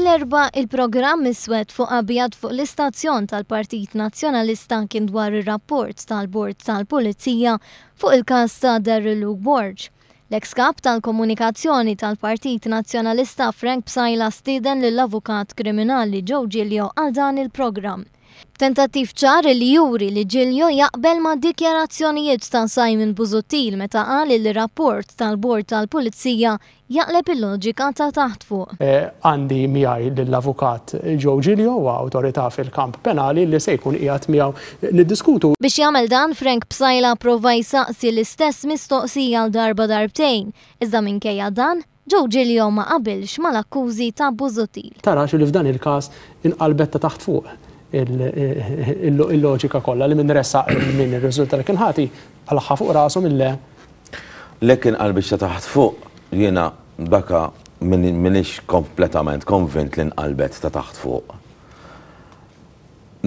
l-erba il-programm iswed fuq abjad fuq l-istazzjon tal-Partit Nazzjonalista kien dwar ir-rapport tal-Bord tal-Pulizija fuq il-każ ta' Derrilu Borg. L-ex-kap tal-komunikazzjoni tal-Partit Nazzjonalista Frank Psajla stiden lill-avukat kriminali Joe Giglio għal dan il-programm. Tentattiv ċar li juri li ġilju jaqbel ma' dikjarazzjonijiet ta' Simon Buzuttil meta qal li rapport tal-Bord tal-Pulizija jaqleb il-loġika ta' taħt fuq. Għandi eh, miħaj l-avukat Joe Giglio u autorita' fil-kamp penali li se jkun qiegħed miegħu niddiskutu. Biex jagħmel dan Frank Psajla prova saqsi l-istess mistoqsija għal darba darbtejn, iżda minkejja dan Joe Giglio ma qabilx mal-akkużi ta' Buzutil. Tarax li f'dan il-każ inqalbet ta' taħt fuq il-loġika kollha li minn ressa minn il-rizulta li kien ħati għal fuq rasu minn le Lekin qalbi xa taħt fuq jiena daka minix kompletament konvint li nqalbet ta' taħt fuq.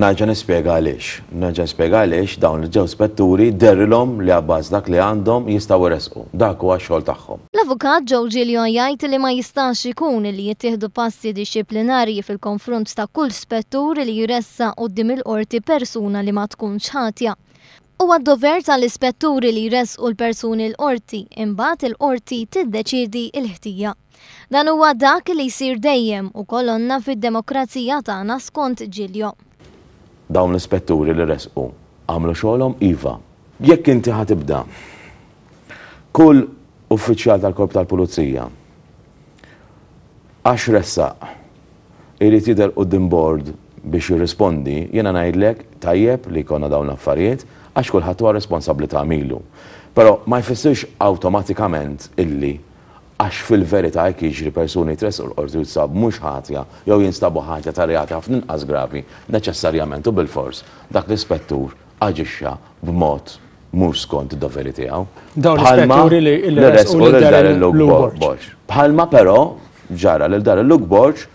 Naġa nispjega għaliex, naġa nispjega għaliex dawn il ġew spetturi derrilhom li għabbaż dak li għandhom jistgħu resqu. Dak huwa għaxħol xogħol tagħhom. L-avukat Joe Gilio jgħid li ma jistax ikun li jittieħdu passi disciplinarji fil-konfront ta' kull spettur li jressa qoddim il-qorti persuna li ma tkunx ħatja. U għad-dover tal-ispetturi li jresqu l-persuni l-qorti, imbagħad il-qorti tiddeċidi l-ħtija. Dan huwa dak li jsir dejjem u kolonna fid-demokrazija tagħna skont Ġiljo. Dawn l-ispetturi li resqu għamlu xogħolhom iva. Jekk inti ħatibda kull uffiċjal tal-Korp tal-Pulizija. Għax ressaq, irrit jidher u board biex jirrispondi, jiena ngħidlek tajjeb li jkollna dawn l-affarijiet għax kulħadd huwa responsabilità milu. Però ma jfissirx awtomatikament illi għax fil-verità għek jiġri persuni tres u l-qorti jitsab mux ħatja, jew jinstabu ħatja ta' reati ħafna inqas neċessarjament u bil-fors dak l-ispettur aġixxa b'mod mux skont id-doveri tiegħu. Daw l-ispetturi li l-res u l-dar l-Lugborġ. Bħalma però ġara l-dar l-Lugborġ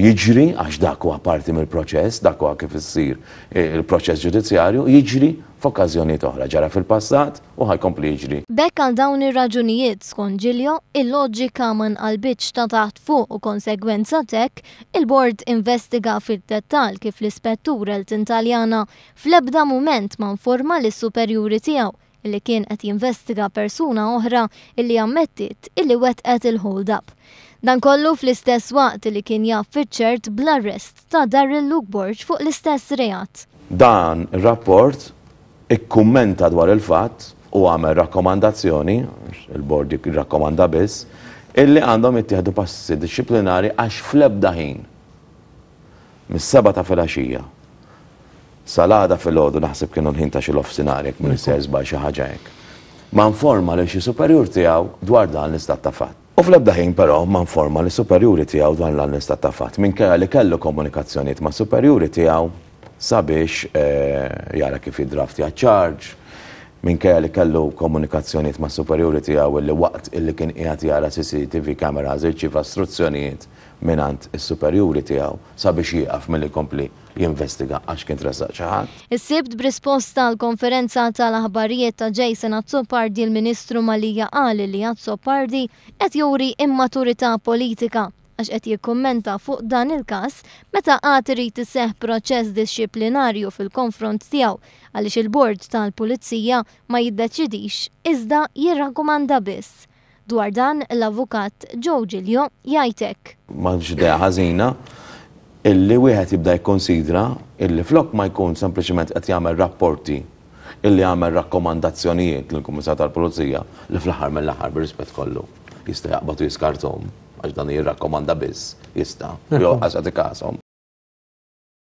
jiġri, għax dak huwa parti mill-proċess, dak huwa kif issir eh, il-proċess ġudizzjarju, jiġri f'okkażjonijiet oħra ġara fil-passat u ħajkompli jiġri. Bekk għal dawn ir-raġunijiet skont Ġiljo, il-loġika ma nqalbitx ta' taħt fuq u konsegwenza tek, il-bord investiga fil dettall kif l-ispettur l-Tintaljana fl-ebda moment ma informa l-superjuri tiegħu illi kien qed jinvestiga persuna oħra illi ammettit illi wetqet il-hold-up. Dan kollu fl-istess waqt li kien jaf bl-arrest ta' il Lukborġ fuq l-istess reat. Dan il-rapport ikkummenta dwar il-fatt u għamel rakkomandazzjoni, il-bord rakkomanda biss, illi għandhom jittieħdu passi disciplinari għax fleb daħin. Mis-seba ta' filaxija. Salada fil-ħodu naħseb kienu nħin ta' xil-off sinarek minn s-sezba xaħġa jek. Ma' informa li xie superjur tijaw dwar dan l-istat ta' fatt. U fl-ebda ħin però ma' informa li superjuri tijaw dwar dan l-istat ta' fatt. Minn kera li kellu komunikazzjoniet ma' superjuri tijaw sabiex eh, jara kif id għal-ċarġ, minkejja li kellu komunikazzjoniet ma' superiori tiegħu li waqt illi kien qiegħed jara CCTV kameras irċiva istruzzjonijiet minant is-superjuri tiegħu sabiex jieqaf mill kompli jinvestiga għax kien tresaq xi Is-sibt b'risposta għal konferenza tal-aħbarijiet ta' Jason Azzopardi il-Ministru Malija qal li Azzopardi qed juri immaturità politika għax qed jikkummenta fuq dan il-każ meta qatt irid iseħħ proċess disċiplinarju fil-konfront tiegħu għaliex il-bord tal-Pulizija ma jiddeċidix iżda jirrakkomanda biss. Dwar dan l-avukat Joe Gilio jajtek. M'għandx idea ħażina illi wieħed jibda jikkonsidra illi flok ma jkun sempliċement qed jagħmel rapporti illi għamel rakkomandazzjonijiet l komissar tal-Pulizija li fl-aħħar mill-aħħar bir rispet kollu jista' jaqbad u jiskartom għax dan jirrakkomanda biz, jista. Jo, għaxħat kasom.